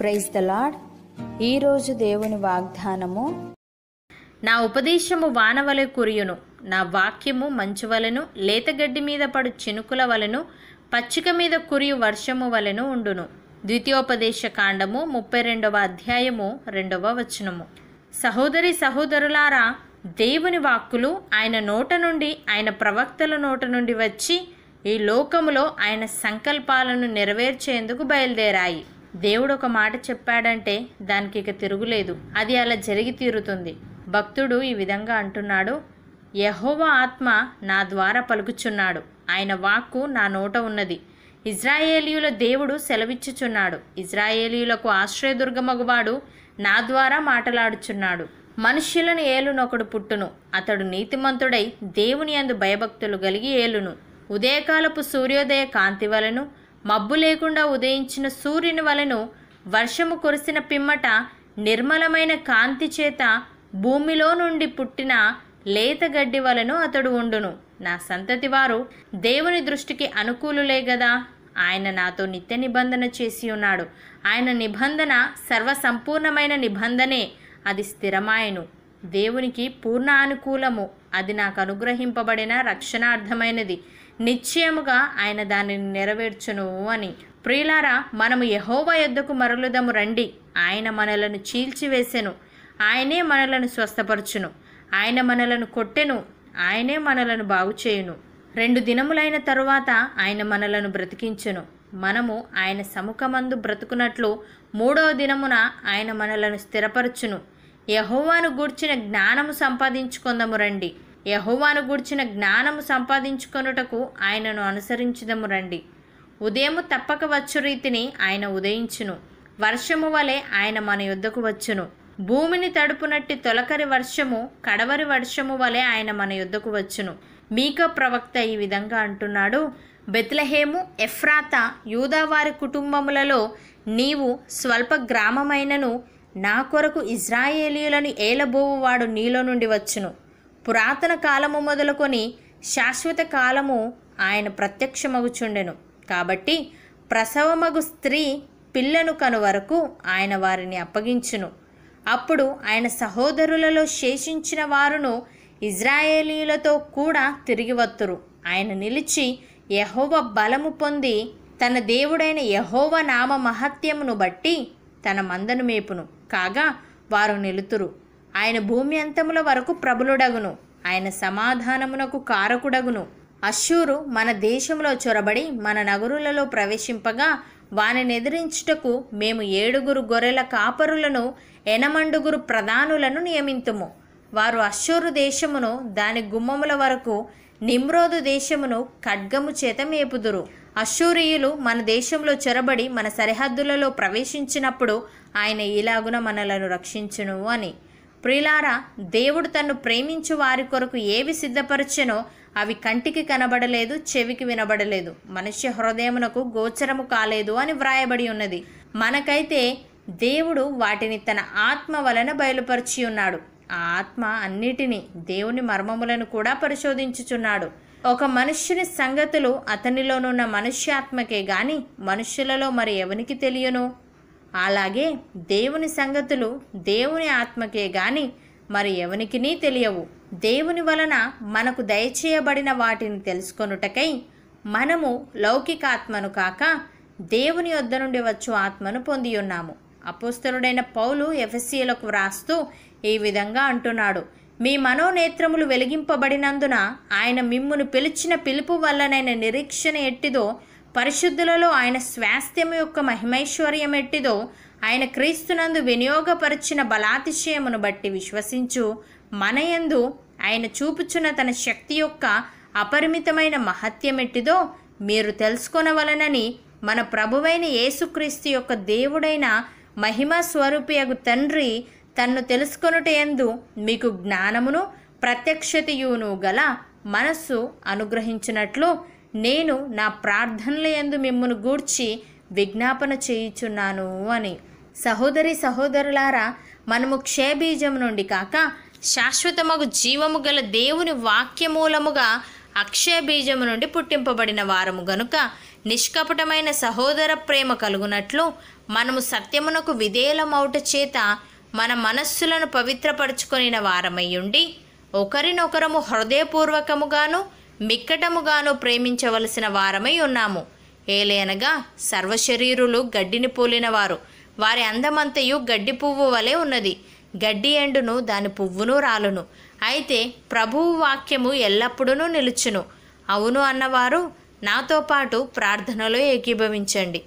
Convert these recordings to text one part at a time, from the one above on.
praise the lord ఈరోజు దేవుని వాగ్దానము నా ఉపదేశము వానవలె కురియును నా వాక్యము మంచువలను లేతగడ్డి మీద పడు చినుకుల వలను పచ్చిక మీద కురియు వర్షము వలెను ఉండును ద్వితీయోపదేశ కాండము ముప్పై రెండవ అధ్యాయము రెండవ వచనము సహోదరి సహోదరులారా దేవుని వాక్కులు ఆయన నోట నుండి ఆయన ప్రవక్తల నోట నుండి వచ్చి ఈ లోకములో ఆయన సంకల్పాలను నెరవేర్చేందుకు బయలుదేరాయి దేవుడు ఒక మాట చెప్పాడంటే దానికి ఇక తిరుగులేదు అది అలా జరిగి తీరుతుంది భక్తుడు ఈ విధంగా అంటున్నాడు యహోవ ఆత్మ నా ద్వారా పలుకుచున్నాడు ఆయన వాక్కు నా నోట ఉన్నది ఇజ్రాయేలీయుల దేవుడు సెలవిచ్చుచున్నాడు ఇజ్రాయేలీయులకు ఆశ్రయదుర్గమగువాడు నా ద్వారా మాటలాడుచున్నాడు మనుష్యులను ఏలునొకడు పుట్టును అతడు నీతిమంతుడై దేవుని అందు భయభక్తులు కలిగి ఏలును ఉదయకాలపు సూర్యోదయ కాంతి వలను మబ్బు లేకుండా ఉదయించిన సూర్యుని వలను వర్షము కురిసిన పిమ్మట నిర్మలమైన కాంతి చేత భూమిలో నుండి పుట్టిన లేత గడ్డి వలను అతడు ఉండును నా సంతతి వారు దేవుని దృష్టికి అనుకూలులే గదా ఆయన నాతో నిత్య నిబంధన చేసి ఉన్నాడు ఆయన నిబంధన సర్వసంపూర్ణమైన నిబంధనే అది స్థిరమాయను దేవునికి పూర్ణ అనుకూలము అది నాకు అనుగ్రహింపబడిన రక్షణార్థమైనది నిశ్చయముగా ఆయన దానిని నెరవేర్చును అని ప్రియులారా మనము యహోవ యుద్ధకు మరలుదము రండి ఆయన మనలను చీల్చివేసెను ఆయనే మనలను స్వస్థపరచును ఆయన మనలను కొట్టెను ఆయనే మనలను బాగు చేయును రెండు దినములైన తరువాత ఆయన మనలను బ్రతికించును మనము ఆయన సముఖమందు బ్రతుకున్నట్లు మూడవ దినమున ఆయన మనలను స్థిరపరచును యహోవాను గూర్చిన జ్ఞానము సంపాదించుకుందము రండి యహోవాను గూర్చిన జ్ఞానము సంపాదించుకొనుటకు ఆయనను అనుసరించుదము రండి ఉదయము తప్పక వచ్చు రీతిని ఆయన ఉదయించును వర్షము వలె ఆయన మన యుద్ధకు వచ్చును భూమిని తడుపునట్టి తొలకరి వర్షము కడవరి వర్షము వలె ఆయన మన యుద్ధకు వచ్చును మీక ప్రవక్త ఈ విధంగా అంటున్నాడు బెత్లహేము ఎఫ్రాత యూదావారి కుటుంబములలో నీవు స్వల్ప గ్రామమైనను నా కొరకు ఇజ్రాయేలీలను ఏలబోవువాడు నీలో నుండి వచ్చును పురాతన కాలము మొదలుకొని శాశ్వత కాలము ఆయన ప్రత్యక్షమగుచుండెను కాబట్టి ప్రసవమగు స్త్రీ పిల్లను కను వరకు ఆయన వారిని అప్పగించును అప్పుడు ఆయన సహోదరులలో శేషించిన వారును ఇజ్రాయేలీలతో కూడా తిరిగి వత్తురు ఆయన నిలిచి యహోవ బలము పొంది తన దేవుడైన యహోవ నామ మహత్యమును బట్టి తన మందను మేపును కాగా వారు నిలుతురు ఆయన భూమి అంతముల వరకు ప్రభులుడగును ఆయన సమాధానమునకు కారకుడగును అశ్షూరు మన దేశంలో చొరబడి మన నగరులలో ప్రవేశింపగా వాని ఎదిరించుటకు మేము ఏడుగురు గొర్రెల కాపరులను ఎనమండుగురు ప్రధానులను నియమితుము వారు అశ్షూరు దేశమును దాని గుమ్మముల వరకు నిమ్రోదు దేశమును ఖడ్గము చేత మేపుదురు అశ్షూరియులు మన దేశంలో చొరబడి మన సరిహద్దులలో ప్రవేశించినప్పుడు ఆయన ఇలాగున మనలను రక్షించును అని ప్రిలారా దేవుడు తన్ను ప్రేమించు వారి కొరకు ఏవి సిద్ధపరచెనో అవి కంటికి కనబడలేదు చెవికి వినబడలేదు మనిషి హృదయమునకు గోచరము కాలేదు అని వ్రాయబడి ఉన్నది మనకైతే దేవుడు వాటిని తన ఆత్మ వలన బయలుపరిచి ఉన్నాడు ఆ ఆత్మ అన్నిటినీ దేవుని మర్మములను కూడా పరిశోధించుచున్నాడు ఒక మనుష్యుని సంగతులు అతనిలోనున్న మనుష్యాత్మకే గాని మనుష్యులలో మరి ఎవనికి తెలియను అలాగే దేవుని సంగతులు దేవుని ఆత్మకే గాని మరి ఎవనికినీ తెలియవు దేవుని వలన మనకు దయచేయబడిన వాటిని తెలుసుకొనుటకై మనము లౌకికాత్మను కాక దేవుని వద్ద నుండి వచ్చు ఆత్మను పొందియున్నాము అపోస్తలుడైన పౌలు ఎఫ్ఎస్సీలకు వ్రాస్తూ ఈ విధంగా అంటున్నాడు మీ మనోనేత్రములు వెలిగింపబడినందున ఆయన మిమ్మును పిలిచిన పిలుపు వల్లనైన నిరీక్షణ ఎట్టిదో పరిశుద్ధులలో ఆయన స్వాస్థ్యం యొక్క మహిమైశ్వర్యం ఎట్టిదో ఆయన క్రీస్తునందు వినియోగపరిచిన బలాతిశయమును బట్టి విశ్వసించు మనయందు ఆయన చూపుచున్న తన శక్తి యొక్క అపరిమితమైన మహత్యమెట్టిదో మీరు తెలుసుకొనవలనని మన ప్రభువైన యేసుక్రీస్తు యొక్క దేవుడైన మహిమ అగు తండ్రి తన్ను తెలుసుకొనుటయందు మీకు జ్ఞానమును ప్రత్యక్షతయును గల మనస్సు అనుగ్రహించినట్లు నేను నా ఎందు మిమ్మల్ని గూర్చి విజ్ఞాపన చేయుచున్నాను అని సహోదరి సహోదరులారా మనము క్షయబీజము నుండి కాక శాశ్వతమగు జీవము గల దేవుని వాక్యమూలముగా అక్షయ బీజము నుండి పుట్టింపబడిన వారము గనుక నిష్కపటమైన సహోదర ప్రేమ కలుగునట్లు మనము సత్యమునకు విధేయులమౌట చేత మన మనస్సులను పవిత్రపరచుకొనిన ఉండి ఒకరినొకరము హృదయపూర్వకముగాను మిక్కటముగాను ప్రేమించవలసిన వారమై ఉన్నాము ఏలేనగా సర్వశరీరులు గడ్డిని పోలినవారు వారి అందమంతయు గడ్డి పువ్వు వలె ఉన్నది గడ్డి ఎండును దాని పువ్వును రాలును అయితే ప్రభువు వాక్యము ఎల్లప్పుడూ నిలుచును అవును అన్నవారు నాతో పాటు ప్రార్థనలో ఏకీభవించండి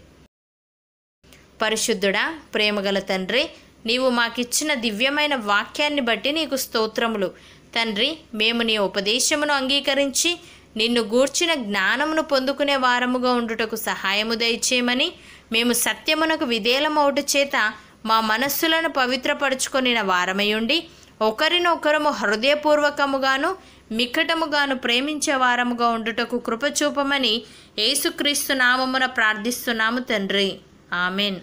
పరిశుద్ధుడా ప్రేమగల తండ్రి నీవు మాకిచ్చిన దివ్యమైన వాక్యాన్ని బట్టి నీకు స్తోత్రములు తండ్రి మేము నీ ఉపదేశమును అంగీకరించి నిన్ను గూర్చిన జ్ఞానమును పొందుకునే వారముగా ఉండుటకు సహాయము దయచేయమని మేము సత్యమునకు విధేలమౌట చేత మా మనస్సులను వారమై ఉండి ఒకరినొకరము హృదయపూర్వకముగాను మికటముగాను ప్రేమించే వారముగా ఉండుటకు కృపచూపమని యేసుక్రీస్తు నామమున ప్రార్థిస్తున్నాము తండ్రి ఆమెన్